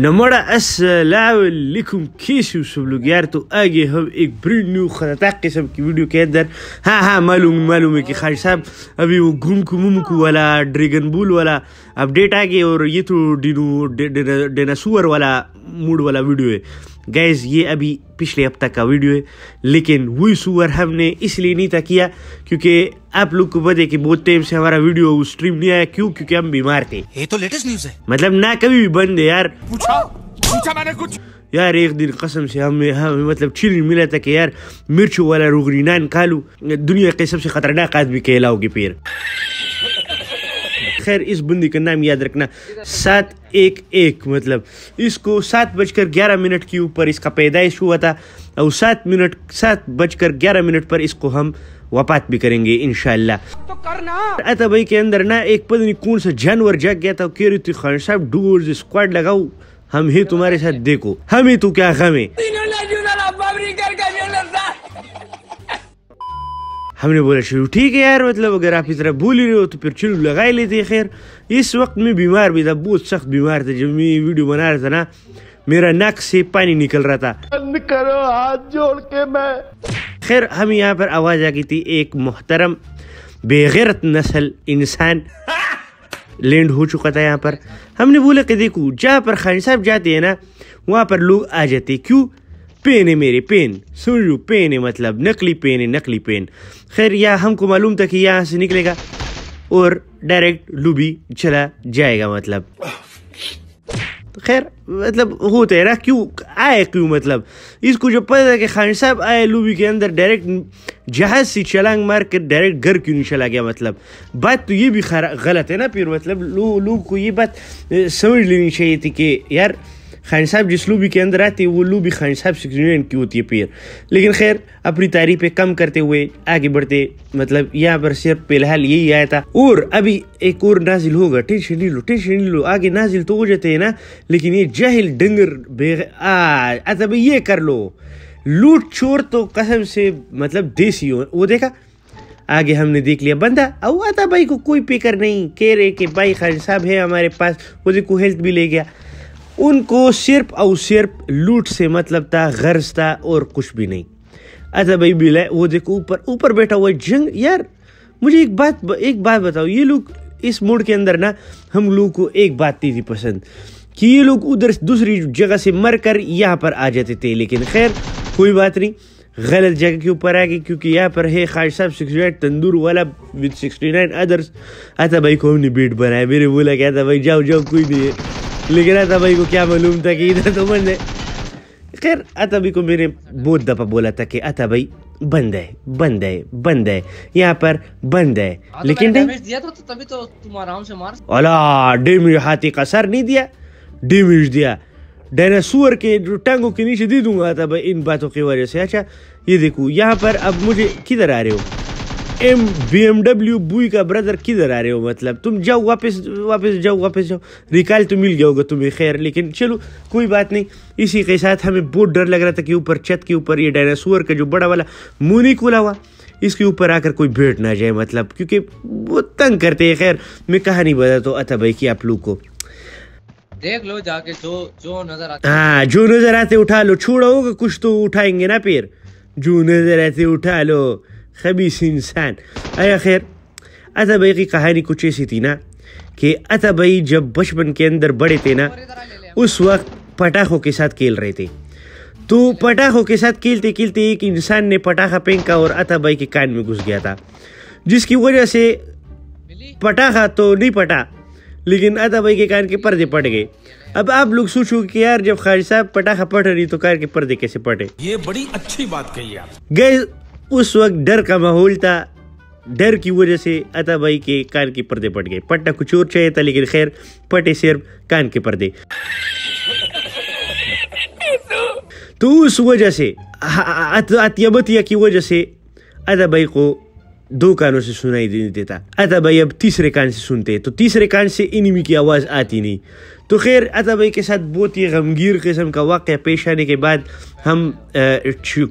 Namora alaikum कैसे हो सब लोग यार तो आगे हम एक ब्रीड न्यू खतरनाक किस्म की वीडियो के अंदर हाँ हाँ मालूम मालूम है कि खालिद साहब अभी वो घुमकू मुमकू वाला ड्रैगन बुल वाला अपडेट आ गया और ये तो डिनो डेनासूर वाला मूड वाला वीडियो है गैज़ ये अभी पिछले हफ्ता का वीडियो है लेकिन वही सुअर हमने इसलिए नहीं था किया क्योंकि आप लोग को पता कि बहुत टाइम से हमारा वीडियो स्ट्रीम नहीं आया क्यों क्योंकि हम बीमार थे ये तो लेटेस्ट न्यूज़ है मतलब ना कभी भी बंद है यार पूछा पूछा मैंने कुछ यार एक दिन कसम से हमें हमें मतलब चिल मिला था कि यार मिर्चों वाला रुगरी नान खा लू दुनिया के सबसे खतरनाक आदमी कहलाओगे पेड़ खैर इस बूंदी का नाम याद रखना सात एक एक मतलब इसको सात बजकर ग्यारह मिनट के ऊपर इसका पैदाइश हुआ था और सात मिनट सात बजकर ग्यारह मिनट पर इसको हम वफात भी करेंगे इन तो करना आता भाई के अंदर ना एक पता कौन सा जानवर जाग गया था कह खान साहब डूर स्क्वाड लगाओ हम ही तुम्हारे साथ देखो हम ही तो क्या खामे हमने बोला चलो ठीक है यार मतलब अगर आप इस तरह भूल ही रहे हो तो फिर चलो लगा ही लेते खैर इस वक्त मैं बीमार भी था बहुत सख्त बीमार था जब मैं वीडियो बना रहा था ना मेरा नाक से पानी निकल रहा था बंद करो हाथ जोड़ के मैं खैर हम यहाँ पर आवाज आ गई थी एक मोहतरम बेगैरत नस्ल इंसान लैंड हो चुका था यहाँ पर हमने बोला कि देखो जहाँ पर खान साहब जाते हैं ना वहाँ पर लोग आ जाते क्यों पेन है मेरे पेन सुन लू पेन है मतलब नकली पेन है नकली पेन खैर यह हमको मालूम था कि यहाँ से निकलेगा और डायरेक्ट लूबी चला जाएगा मतलब तो खैर मतलब होता है ना क्यों आए क्यों मतलब इसको जब पता था कि खान साहब आए लूबी के अंदर डायरेक्ट जहाज से छलांग मार कर डायरेक्ट घर क्यों नहीं चला गया मतलब बात तो ये भी गलत है ना फिर मतलब लोग लो को ये बात समझ लेनी चाहिए थी कि यार खान साहब जिस लूबी के अंदर आते वो लूबी खान साहब से यूनियन की होती है पेयर लेकिन खैर अपनी तारीफ पे कम करते हुए आगे बढ़ते मतलब यहाँ पर सिर्फ फिलहाल यही आया था और अभी एक और नाजिल होगा टेंशन नहीं लो टेंशन नहीं लो आगे नाजिल तो हो जाते हैं ना लेकिन ये जाहिल डंगर अच्छा भाई ये कर लो लूट चोर तो कसम से मतलब देसी हो वो देखा आगे हमने देख लिया बंदा अब आता भाई को कोई पिकर नहीं कह रहे कि भाई खान साहब है हमारे पास वो देखो हेल्थ भी ले गया उनको सिर्फ और सिर्फ लूट से मतलब था गर्ज था और कुछ भी नहीं अच्छा भाई बिल है वो देखो ऊपर ऊपर बैठा हुआ जंग यार मुझे एक बात एक बात बताओ ये लोग इस मोड के अंदर ना हम लोग को एक बात थी, थी पसंद कि ये लोग उधर दूसरी जगह से मर कर यहाँ पर आ जाते थे लेकिन खैर कोई बात नहीं गलत जगह के ऊपर आ गए क्योंकि यहाँ पर है खाज साहब सिक्सटी एट तंदूर वाला विद सिक्सटी नाइन अदर्स आता भाई को हमने बीट बनाया मेरे बोला क्या अच्छा था भाई जाओ जाओ कोई नहीं है लिख रहा था भाई को क्या मालूम था कि इधर तो बंद है खैर आता भाई को मैंने बहुत दफ़ा बोला था कि आता भाई बंद है बंद है बंद है यहाँ पर बंद है हाँ, तो लेकिन दिया था तो, तो तभी तो तुम आराम से मार अला हाथी का सर नहीं दिया डेमेज दिया डायनासोर के टांगों के नीचे दे दूंगा था भाई इन बातों की वजह से अच्छा ये देखो यहाँ पर अब मुझे किधर आ रहे हो एम बी एमडब्ल्यू बुई का ब्रदर किधर आ रहे हो मतलब तुम जाओ वापस वापस जाओ वापस जाओ रिकाल तो मिल गया होगा तुम्हें खैर लेकिन चलो कोई बात नहीं इसी के साथ हमें बहुत डर लग रहा था कि ऊपर छत के ऊपर ये डायनासोर का जो बड़ा वाला मुनी खुला हुआ इसके ऊपर आकर कोई बैठ ना जाए मतलब क्योंकि वो तंग करते हैं खैर मैं कहानी बताता तो अता भाई की आप लोग को देख लो जाके जो जो नजर आते हाँ जो नजर आते उठा लो छोड़ा होगा कुछ तो उठाएंगे ना पेड़ जो नजर आते उठा लो खबीस इंसान आया खैर अतबई की कहानी कुछ ऐसी थी ना कि अतबई जब बचपन के अंदर बड़े थे ना उस वक्त पटाखों के साथ खेल रहे थे तो पटाखों के साथ खेलते खेलते एक इंसान ने पटाखा फेंका और अताबाई के कान में घुस गया था जिसकी वजह से पटाखा तो नहीं पटा लेकिन अताबाई के कान के पर्दे पट गए अब आप लोग सोचो कि यार जब खालिद साहब पटाखा पट रही तो कान के पर्दे कैसे पटे ये बड़ी अच्छी बात कही आप गए उस वक्त डर का माहौल था डर की वजह से अता भाई के कान के पर्दे पट गए पट्टा कुछ और चाहिए था लेकिन खैर पटे सिर्फ कान के पर्दे तो उस वजह से अतियबतिया की वजह से अदा भाई को दो कानों से सुनाई नहीं देता अता भाई अब तीसरे कान से सुनते तो तीसरे कान से इनमी की आवाज़ आती नहीं तो खैर अता भाई के साथ बहुत ही गमगीर किस्म का वाक़ पेश आने के बाद हम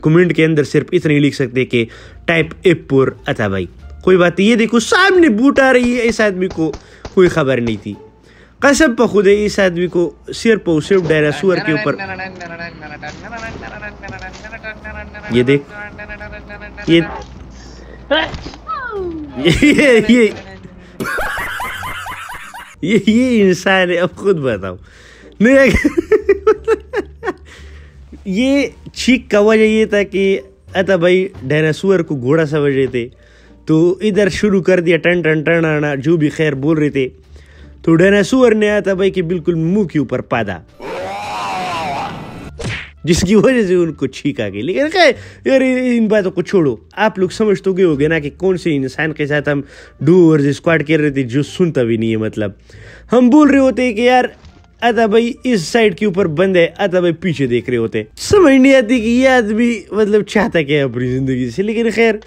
कमेंट के अंदर सिर्फ इतना ही लिख सकते कि टाइप एपुर अता भाई कोई बात नहीं ये देखो सामने बूट आ रही है इस आदमी को कोई खबर नहीं थी कसम पर खुद इस आदमी को सिर्फ और सिर्फ डायनासोर के ऊपर ये देख ये ये ये ये इंसान है अब खुद बताओ नहीं ये छीक का वजह ये था कि अतः भाई डायनासोर को घोड़ा समझ रहे थे तो इधर शुरू कर दिया टन टन टन आना जो भी खैर बोल रहे थे तो डायनासोर ने आता भाई कि बिल्कुल मुंह के ऊपर पादा जिसकी वजह से उनको छीक आ गई लेकिन क्या यार इन बातों को छोड़ो आप लोग समझ तो गए हो ना कि कौन से इंसान के साथ हम डू और स्क्वाड कर रहे थे जो सुनता भी नहीं है मतलब हम बोल रहे होते कि यार अता भाई इस साइड के ऊपर बंद है अता भाई पीछे देख रहे होते समझ नहीं आती कि ये आदमी मतलब चाहता क्या है अपनी जिंदगी से लेकिन खैर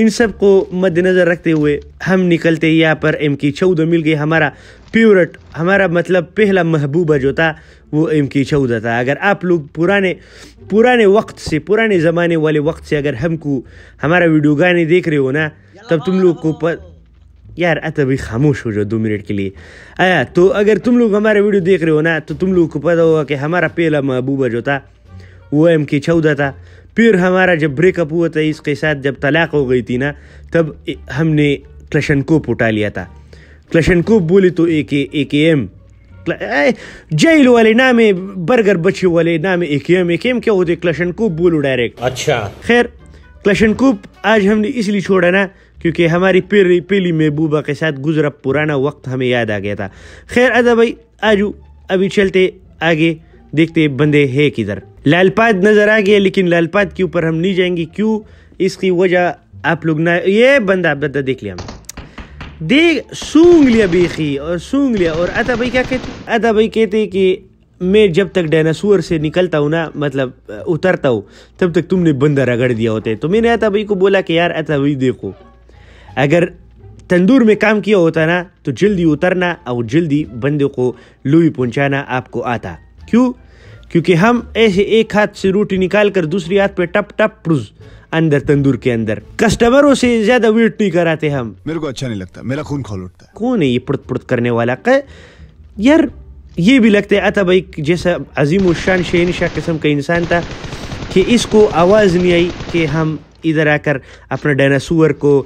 इन सब को मद्देनज़र रखते हुए हम निकलते यहाँ पर एम की चौदह मिल गई हमारा प्योरट हमारा मतलब पहला महबूबा जो था वो एम की चौदह था अगर आप लोग पुराने पुराने वक्त से पुराने ज़माने वाले वक्त से अगर हमको हमारा वीडियो गाने देख रहे हो ना तब तुम लोग को पर यार अभी खामोश हो जाओ दो मिनट के लिए आया तो अगर तुम लोग हमारा वीडियो देख रहे हो ना तो तुम लोग को पता होगा कि हमारा पहला महबूबा जो था वो एम के चौदह था फिर हमारा जब ब्रेकअप हुआ था इसके साथ जब तलाक हो गई थी ना तब हमने क्लशन कोप उठा लिया था क्लशन कोप बोले तो ए के ए के एम जेल वाले नाम है बर्गर बच्चे वाले नाम है ए के एम ए के एम क्या होते क्लशन कोप बोलो डायरेक्ट अच्छा खैर क्लशन कोप आज हमने इसलिए छोड़ा ना क्योंकि हमारी पेली पेली महबूबा के साथ गुजरा पुराना वक्त हमें याद आ गया था खैर अदा भाई आजू अभी चलते आगे देखते बंदे है किधर लालपात नज़र आ गया लेकिन लालपात के ऊपर हम नहीं जाएंगे क्यों इसकी वजह आप लोग ना ये बंदा बंदा देख लिया देख सूंग लिया बेखी और सूंग लिया और अदा भाई क्या कहते अदा भाई कहते कि मैं जब तक डायनासोर से निकलता हूँ ना मतलब उतरता हूँ तब तक तुमने बंदा रगड़ दिया होता है तो मैंने अता भाई को बोला कि यार अता भाई देखो अगर तंदूर में काम किया होता ना तो जल्दी उतरना और जल्दी बंदे को लुई पहुँचाना आपको आता क्यों क्योंकि हम ऐसे एक हाथ से रोटी निकाल कर दूसरी हाथ पे टप टप प्रूज अंदर तंदूर के अंदर कस्टमरों से ज्यादा वेट नहीं कराते हम मेरे को अच्छा नहीं लगता मेरा खून खोल उठता है कौन है ये पुड़त पुड़त करने वाला कह यार ये भी लगता है अता भाई जैसा अजीम उशान शहन शाह किस्म का इंसान था कि इसको आवाज़ नहीं आई कि हम इधर आकर अपने डायनासोर को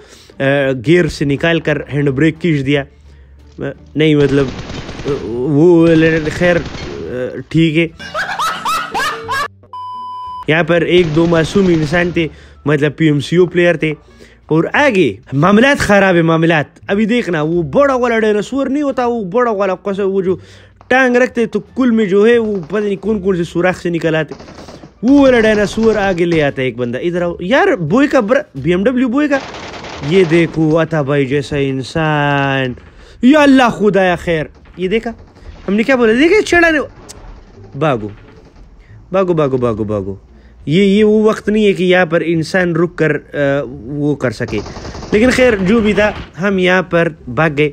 गेयर से निकाल कर हैंड ब्रेक खींच दिया नहीं मतलब वो खैर ठीक है यहाँ पर एक दो मासूम इंसान थे मतलब पीएमसीओ प्लेयर थे और आगे मामला खराब है मामला अभी देखना वो बड़ा वाला डायनासोर नहीं होता वो बड़ा वाला कसर वो जो टांग रखते तो कुल में जो है वो पता नहीं कौन कौन से सुराख से निकल आते वो वाला डायनासोर आगे ले आता है एक बंदा इधर आओ यार बोए का ब्र बी एमडब्ल्यू बोए का ये देखो अता भाई जैसा इंसान ये अल्लाह खुदाया खैर ये देखा हमने क्या बोला देखे चढ़ा भागो भागो भागो भागो भागो ये ये वो वक्त नहीं है कि यहाँ पर इंसान रुक कर आ, वो कर सके लेकिन खैर जो भी था हम यहाँ पर भाग गए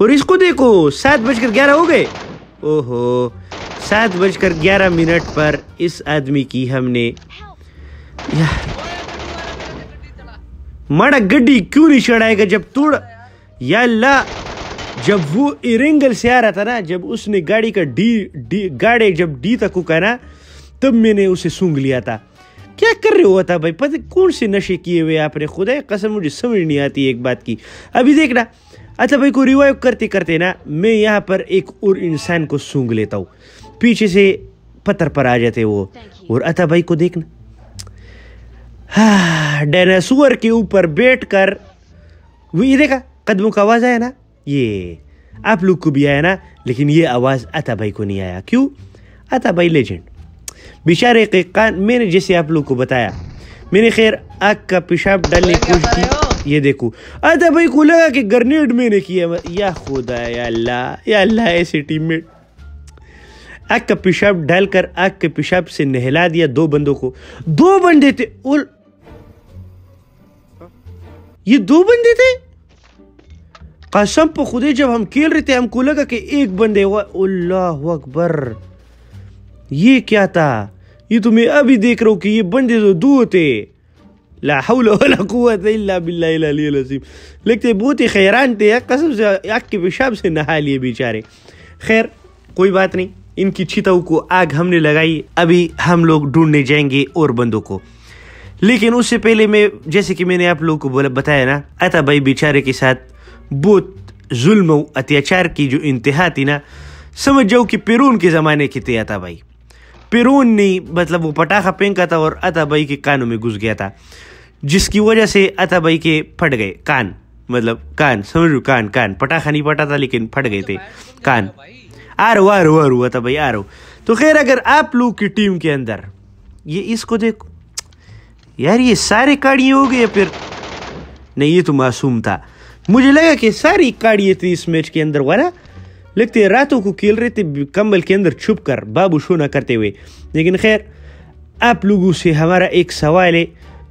और इसको देखो सात बजकर ग्यारह हो गए ओहो सात बजकर ग्यारह मिनट पर इस आदमी की हमने माड़ा गड्डी क्यों नहीं चढ़ाएगा जब तोड़ या ला जब वो इरेंगल से आ रहा था ना जब उसने गाड़ी का डी डी गाड़ी जब डी तक उका ना तब मैंने उसे सूंघ लिया था क्या कर रहे हुआ था भाई पता कौन से नशे किए हुए आपने खुदा कसम मुझे समझ नहीं आती एक बात की अभी देखना अच्छा भाई को रिवाइव करते करते ना मैं यहाँ पर एक और इंसान को सूंघ लेता हूँ पीछे से पत्थर पर आ जाते वो और अता भाई को देखना हाँ डायनासोर के ऊपर बैठ कर वो ये देखा कदमों का आवाज़ आया ना ये आप लोग को भी आया ना लेकिन ये आवाज़ अता भाई को नहीं आया क्यों अता भाई लेजेंड बिशार कान मैंने जैसे आप लोग को बताया मैंने खैर आग का पेशाब डालने की कोशिश की ये देखो अता भाई को लगा कि ग्रनेड मैंने किया या खुदा या अल्लाह या अल्लाह ऐसे टीममेट आग का पेशाब डालकर आग के पेशाब से नहला दिया दो बंदों को दो बंदे थे उल ये दो बंदे थे कसम पर खुदे जब हम खेल रहे थे हमको लगा कि एक बंदे अल्लाह अकबर ये क्या था ये तो मैं अभी देख रहा हूँ कि ये बंदे तो दो थे बहुत ही खैरान थे कसम से आग के पेशाब से नहा लिए बेचारे खैर कोई बात नहीं इनकी छिताओं को आग हमने लगाई अभी हम लोग ढूंढने जाएंगे और बंदों को लेकिन उससे पहले मैं जैसे कि मैंने आप लोगों को बोला बताया ना आता भाई बेचारे के साथ बुत जुल्म अत्याचार की जो इंतहा थी ना समझ जाओ कि पेरून के ज़माने की थी अता भाई पेरून ने मतलब वो पटाखा फेंका था और अताबाई के कानों में घुस गया था जिसकी वजह से अताबाई के फट गए कान मतलब कान लो कान कान पटाखा नहीं पटा था लेकिन फट गए तो थे कान आरो आरो आरो अता भाई आरो तो खैर अगर आप लोग की टीम के अंदर ये इसको देखो यार ये सारे काड़ी हो गए फिर नहीं ये तो मासूम था मुझे लगा कि सारी काड़ी थी इस मैच के अंदर वाला लगते रातों को खेल रहे थे कम्बल के अंदर छुप कर बाबू ना करते हुए लेकिन खैर आप लोगों से हमारा एक सवाल है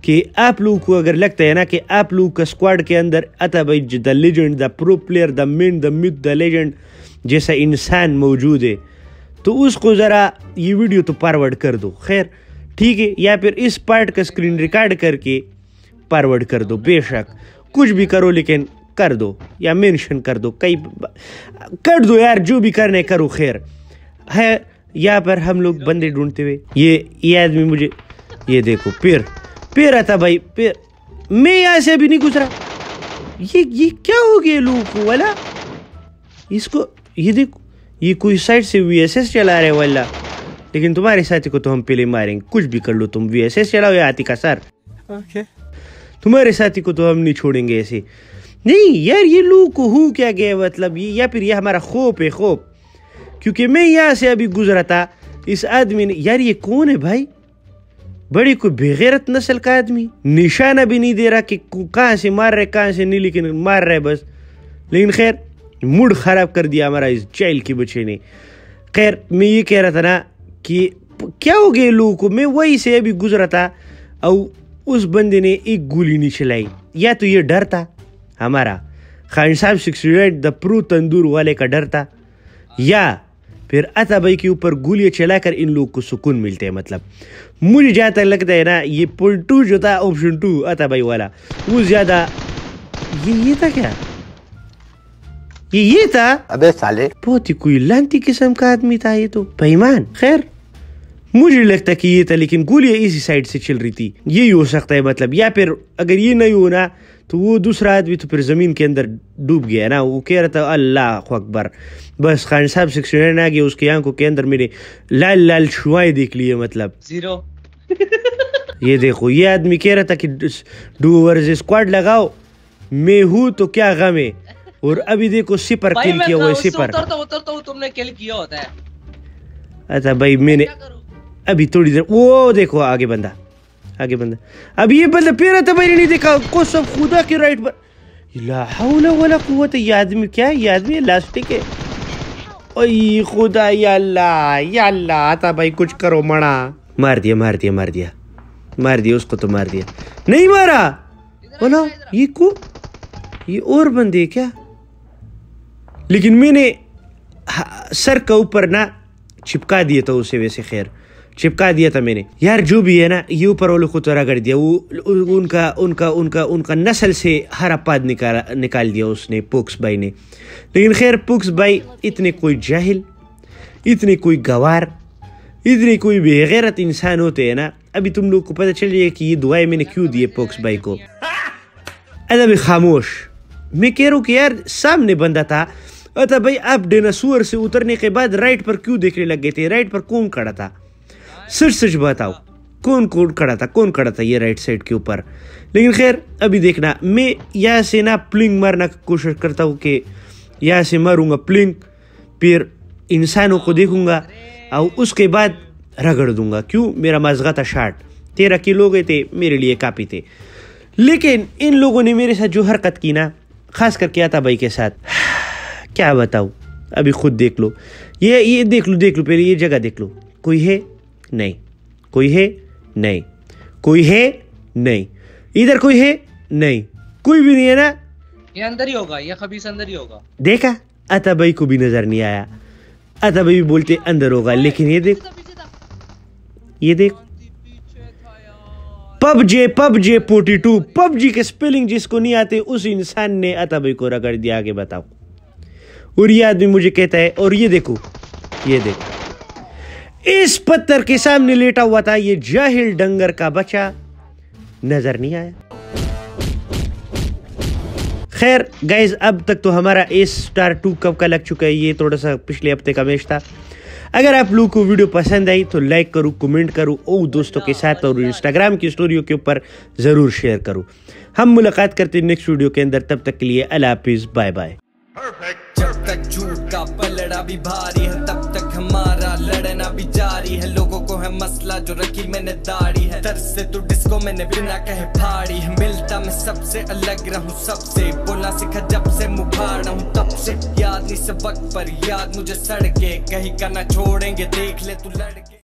कि आप लोगों को अगर लगता है ना कि आप लोग का स्क्वाड के अंदर अताबैज the legend the pro player the man the myth the legend जैसा इंसान मौजूद है तो उसको ज़रा ये वीडियो तो फारवर्ड कर दो खैर ठीक है या फिर इस पार्ट का स्क्रीन रिकॉर्ड करके फारवर्ड कर दो बेशक कुछ भी करो लेकिन कर दो या मेंशन कर दो कई कर दो यार जो भी करने करो खैर है यहाँ पर हम लोग बंदे ढूंढते हुए ये ये आदमी मुझे ये देखो पेर पेर आता भाई पेर मैं यहाँ से अभी नहीं गुजरा ये ये क्या हो गया लोगों को वाला इसको ये देखो ये कोई साइड से वी एस एस चला रहे वाला लेकिन तुम्हारे साथी को तो हम पहले मारेंगे कुछ भी कर लो तुम वी एस एस चलाओ या आती का सर okay. तुम्हारे साथी को तो हम नहीं छोड़ेंगे ऐसे नहीं यार ये लू को हु क्या गया मतलब ये या फिर ये हमारा खोप है खोप क्योंकि मैं यहाँ से अभी गुजरा था इस आदमी ने यार ये कौन है भाई बड़ी कोई बेगैरत नस्ल का आदमी निशाना भी नहीं दे रहा कि कहाँ से मार रहे कहाँ से नहीं लेकिन मार रहे बस लेकिन खैर मूड ख़राब कर दिया हमारा इस चाइल्ड के बच्चे ने खैर मैं ये कह रहा था ना कि क्या हो गया लोगों को मैं वही से अभी गुजरा था और उस बंदे ने एक गोली नहीं चलाई या तो ये डर था हमारा खान साहब सिक्सटी दपरू तंदूर वाले का डर था या फिर अताबई के ऊपर गोलियाँ चलाकर इन लोग को सुकून मिलते हैं मतलब मुझे जहाँ तक लगता है ना ये पुलटू जो था ऑप्शन टू अताबई वाला वो ज़्यादा ये ये था क्या ये ये था अबे साले बहुत ही कोई लांती किस्म का आदमी था ये तो बेईमान खैर मुझे लगता कि ये था लेकिन गोलियाँ इसी साइड से चल रही थी यही हो सकता है मतलब या फिर अगर ये नहीं होना तो वो दूसरा आदमी तो फिर ज़मीन के अंदर डूब गया ना वो कह रहा था अल्लाह अकबर बस खान साहब से नाइन आ गया उसकी आंखों के अंदर मेरे लाल लाल छुआएं दिख लिए मतलब जीरो ये देखो ये आदमी कह रहा था कि डूवर्स स्क्वाड लगाओ मैं हूं तो क्या गम है और अभी देखो सिपर किल किया हुआ सिपर उतरता उतरता हूँ तुमने किल किया होता है अच्छा भाई मैंने अभी थोड़ी देर वो देखो आगे बंदा आगे बंदा अब ये बंदा पैरा तो मैंने नहीं देखा को सब खुदा के राइट पर वाला कुत ये आदमी क्या ये आदमी लास्टिक है ओई खुदा या अल्लाह आता भाई कुछ करो मणा मार दिया मार दिया मार दिया मार दिया उसको तो मार दिया नहीं मारा बोला ये को ये और बंदे क्या लेकिन मैंने सर के ऊपर ना चिपका दिया था उसे वैसे खैर चिपका दिया था मैंने यार जो भी है ना ये ऊपर वालों को तोरा कर दिया वो उनका उनका उनका उनका नस्ल से हर अपाद निकाला निकाल दिया उसने पुक्स भाई ने लेकिन खैर पुक्स भाई इतने कोई जाहिल इतने कोई गवार इतने कोई बेगैरत इंसान होते हैं ना अभी तुम लोग को पता चल जाए कि ये दुआएं मैंने क्यों दिए पोक्स भाई को अदब खामोश मैं कह रहा हूँ कि यार सामने बंदा था अतः भाई आप डेनासुअर से उतरने के बाद राइट पर क्यों देखने लग गए थे राइट पर कौन खड़ा था सच सच बताओ कौन कौन खड़ा था कौन खड़ा था ये राइट साइड के ऊपर लेकिन खैर अभी देखना मैं यहाँ से ना प्लिंग मारना की कोशिश करता हूँ कि यहाँ से मारूंगा प्लिंग फिर इंसानों को देखूंगा और उसके बाद रगड़ दूंगा क्यों मेरा मजगा था शार्ट तेरह के लोग थे मेरे लिए काफ़ी थे लेकिन इन लोगों ने मेरे साथ जो हरकत की ना खास करके आता भाई के साथ क्या बताऊँ अभी खुद देख लो ये ये देख लो देख लो पहले ये जगह देख लो कोई है नहीं कोई है नहीं कोई है नहीं इधर कोई है नहीं कोई भी नहीं है ना ये अंदर ही होगा ये खबीस अंदर ही होगा देखा भाई को भी नजर नहीं आया अता भी बोलते अंदर होगा लेकिन ये देख ये देख PUBG PUBG forty two PUBG के स्पेलिंग जिसको नहीं आते उस इंसान ने भाई को रगड़ दिया आगे बताओ और ये आदमी मुझे कहता है और ये देखो ये देखो इस पत्थर के सामने लेटा हुआ था ये जाहिल डंगर का बच्चा नजर नहीं आया खैर गाइज अब तक तो हमारा ए स्टार टू कब का लग चुका है ये थोड़ा सा पिछले हफ्ते का मैच था अगर आप लोगों को वीडियो पसंद आई तो लाइक करो कमेंट करो और दोस्तों के साथ और इंस्टाग्राम की स्टोरियों के ऊपर ज़रूर शेयर करो हम मुलाकात करते हैं नेक्स्ट वीडियो के अंदर तब तक के लिए अला हाफिज़ बाय बाय भी भारी है तब तक हमारा लड़ना भी जारी है लोगों को है मसला जो रखी मैंने दाढ़ी है तर से तू डिस्को मैंने बिना कहे फाड़ी है मिलता मैं सबसे अलग रहूं सबसे बोलना सीखा जब से मुखार रहूं तब से याद इस वक्त पर याद मुझे सड़के कहीं का ना छोड़ेंगे देख ले तू लड़के